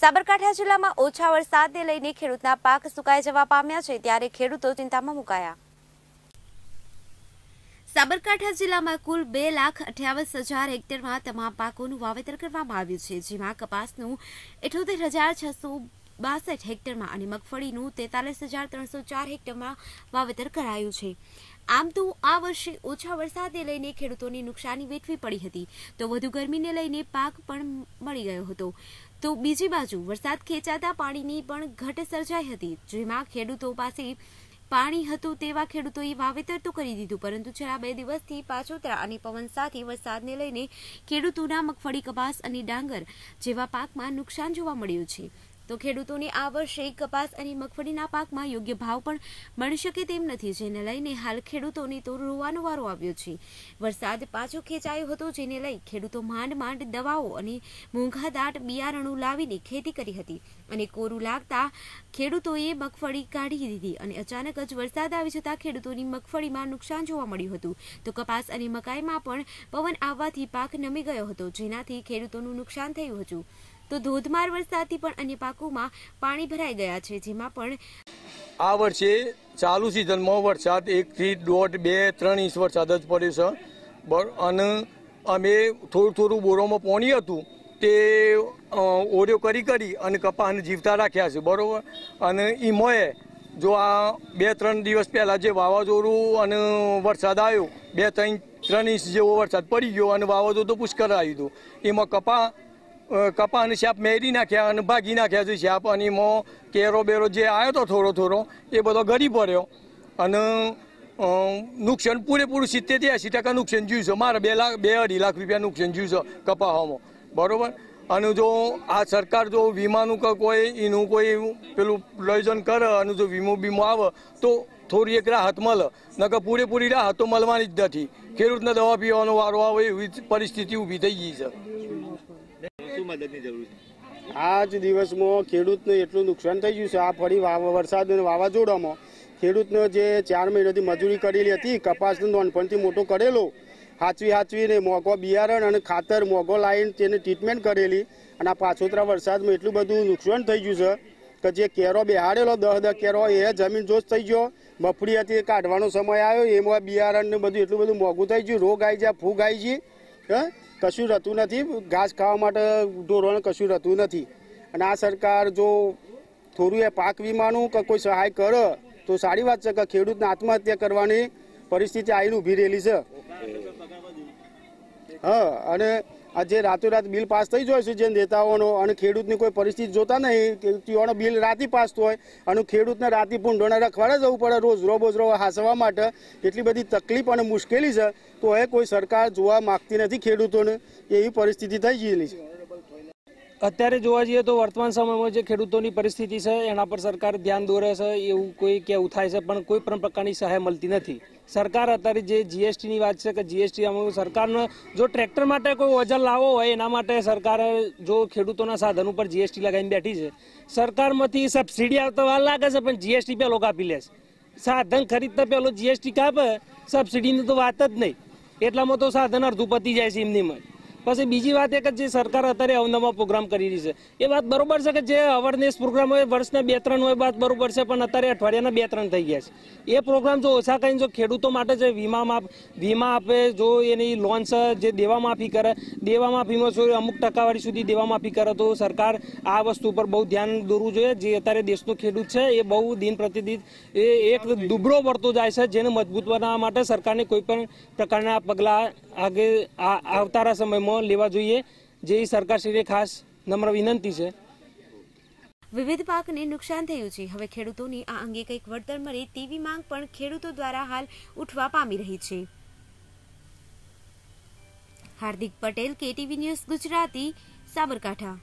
સાબરકાંઠા જિલ્લામાં ઓછા વરસાદને લઈને ખેડૂતના પાક સુકાઈ જવા પામ્યા છે ત્યારે ખેડૂતો ચિંતામાં મુકાયા સાબરકાંઠા જિલ્લામાં કુલ બે લાખ અઠ્યાવીસ હજાર હેક્ટરમાં તમામ પાકોનું વાવેતર કરવામાં આવ્યું છે જેમાં કપાસનું ઇઠોતેર હજાર છસો બાસઠ હેક્ટરમાં અને મગફળીનું તેતાલીસ હજાર ત્રણસો ચાર હેક્ટરમાં વાવેતર કરાયું છે આમ તો આ વર્ષે ઓછા વરસાદને લઈને ખેડૂતોની નુકસાની વેઠવી પડી હતી તો વધુ ગરમીને લઈને પાક પણ મળી ગયો હતો તો બીજી બાજુ વરસાદ ખેંચાતા પાણીની પણ ઘટ સર્જાઈ હતી જેમાં ખેડૂતો પાસે પાણી હતું તેવા ખેડૂતોએ વાવેતર તો કરી દીધું પરંતુ છેલ્લા બે દિવસથી પાછોતરા અને પવન સાથે વરસાદને લઈને ખેડૂતોના મગફળી કપાસ અને ડાંગર જેવા પાકમાં નુકસાન જોવા મળ્યું છે તો ખેડૂતોની આ વર્ષે કપાસ અને મગફળીના પાકમાં યોગ્ય ભાવ પણ મળી શકે તેમ નથી જેને લઈને હાલ ખેડૂતોની તો રોવાનો વારો આવ્યો છે વરસાદ પાછો ખેંચાયો હતો જેને લઈ ખેડૂતો માંડ માંડ દવાઓ અને મોંઘા દાટ બિયારણો લાવીને ખેતી કરી હતી અને કોરું લાગતા ખેડૂતોએ મગફળી કાઢી દીધી અને અચાનક જ વરસાદ આવી જતાં ખેડૂતોની મગફળીમાં નુકસાન જોવા મળ્યું હતું તો કપાસ અને મકાઈમાં પણ પવન આવવાથી પાક નમી ગયો હતો જેનાથી ખેડૂતોનું નુકસાન થયું હતું તો ધોધમાર વરસાદથી પણ અન્ય પાકોમાં પાણી ભરાઈ ગયા છે જેમાં પણ આ વર્ષે ચાલુ સિઝનમાં વરસાદ એકથી દોઢ બે ત્રણ ઇંચ વરસાદ જ પડે છે અને અમે થોડું થોડું બોરોમાં પોણી હતું તે ઓર્યો કરી કરી અને કપાને જીવતા રાખ્યા છે બરાબર અને ઈમોએ જો આ બે ત્રણ દિવસ પહેલાં જે વાવાઝોડું અને વરસાદ આવ્યો બે ત્રણ ત્રણ ઇંચ જેવો વરસાદ પડી ગયો અને વાવાઝોડું પુષ્કર આવી દીધું એમાં કપા કપાને સાપ મેરી નાખ્યા અને ભાગી નાખ્યા છે સાપ અને એમાં કેરો બેરો જે આવ્યો હતો થોડો થોડો એ બધો ગરી પડ્યો અને નુકસાન પૂરેપૂરું સિત્તેરથી એંસી ટકા નુકસાન જોયું છે મારે બે લાખ બે અઢી લાખ રૂપિયા નુકસાન જોયું છે કપાવામાં બરાબર અને જો આ સરકાર જો વીમાનું કોઈ એનું કોઈ પેલું પ્રયોજન કરે અને જો વીમો બીમો આવે તો થોડી એક રાહત મળે નકર પૂરેપૂરી રાહત તો મળવાની જ નથી ખેડૂતને દવા પીવાનો વારો આવે એવી પરિસ્થિતિ ઊભી થઈ ગઈ છે આજ દિવસમાં ખેડૂતને એટલું નુકસાન થઈ ગયું છે આ ફરી વરસાદ અને વાવાઝોડામાં ખેડૂતને જે ચાર મહિનાથી મજૂરી કરેલી હતી કપાસનો નોનપણથી મોટો કરેલો હાચવી હાચવીને મોંઘો બિયારણ અને ખાતર મોંઘો લાવીને તેને ટ્રીટમેન્ટ કરેલી અને આ પાછોતરા વરસાદમાં એટલું બધું નુકસાન થઈ ગયું છે કે જે કેરો બેહાડેલો દહ દહ કેરો એ જમીન જોશ થઈ ગયો મફળી હતી કાઢવાનો સમય આવ્યો એમાં બિયારણ ને બધું એટલું બધું મોંઘું થઈ ગયું રોગ આવી જાય ફૂગ આવી જાય કશું રહેતું નથી ઘાસ ખાવા માટે ઢોરોને કશું રહેતું નથી અને આ સરકાર જો થોડું એ પાક વીમાનું કે કોઈ સહાય કરે તો સારી વાત છે કે ખેડૂતને આત્મહત્યા કરવાની પરિસ્થિતિ આવીને ઊભી રહેલી છે હા અને આજે રાતોરાત બિલ પાસ થઈ જાય છે જે નેતાઓનો અને ખેડૂતની કોઈ પરિસ્થિતિ જોતા નહીં તેઓનો બિલ રાતે પાસ હોય અને ખેડૂતને રાતે પણ ભૂંડોને રખવાડે જવું પડે રોજ રોબોજ રોજ હાંસવા માટે એટલી બધી તકલીફ અને મુશ્કેલી છે તો એ કોઈ સરકાર જોવા માગતી નથી ખેડૂતોને એવી પરિસ્થિતિ થઈ ગયેલી છે અત્યારે જોવા જઈએ તો વર્તમાન સમયમાં જે ખેડૂતોની પરિસ્થિતિ છે એના પર સરકાર ધ્યાન દોરે છે એવું કોઈ કેવું થાય છે પણ કોઈ પણ પ્રકારની સહાય મળતી નથી સરકાર અત્યારે જે જીએસટીની વાત છે કે જીએસટી અમારું સરકારનો જો ટ્રેક્ટર માટે કોઈ ઓજર લાવવો હોય એના માટે સરકારે જો ખેડૂતોના સાધન ઉપર જીએસટી લગાવીને બેઠી છે સરકારમાંથી સબસિડી આવતા વાર લાગે છે પણ જીએસટી પેલો કાપી લે સાધન ખરીદતા પેલો જીએસટી કાપે સબસિડીની તો વાત જ નહીં એટલામાં તો સાધન અડધું પતી જાય છે એમની પછી બીજી વાત એ કે જે સરકાર અત્યારે અવનવા પ્રોગ્રામ કરી રહી છે એ વાત બરોબર છે કે જે અવેરનેસ પ્રોગ્રામ હોય વર્ષના બે ત્રણ હોય વાત બરોબર છે પણ અત્યારે અઠવાડિયાના બે ત્રણ થઈ ગયા છે એ પ્રોગ્રામ જો ઓછા કરીને જો ખેડૂતો માટે જે વીમા માફ વીમા આપે જો એની લોન્સ જે દેવા માફી કરે દેવા માફીમાં જો અમુક ટકાવારી સુધી દેવા માફી કરે તો સરકાર આ વસ્તુ પર બહુ ધ્યાન દોરવું જોઈએ જે અત્યારે દેશનો ખેડૂત છે એ બહુ દિન પ્રતિદિન એ એક દુબળો વળતો જાય છે જેને મજબૂત બનાવવા માટે સરકારને કોઈ પણ પ્રકારના પગલાં આગે આવતારા સમયમાં ઉપયોગમાં લેવા જોઈએ જે સરકારશ્રીને ખાસ નમ્ર વિનંતી છે વિવિધ પાકને નુકસાન થયું છે હવે ખેડૂતોની આ અંગે કંઈક વળતર મળે તેવી માંગ પણ ખેડૂતો દ્વારા હાલ ઉઠવા પામી રહી છે હાર્દિક પટેલ કેટીવી ન્યૂઝ ગુજરાતી સાબરકાંઠા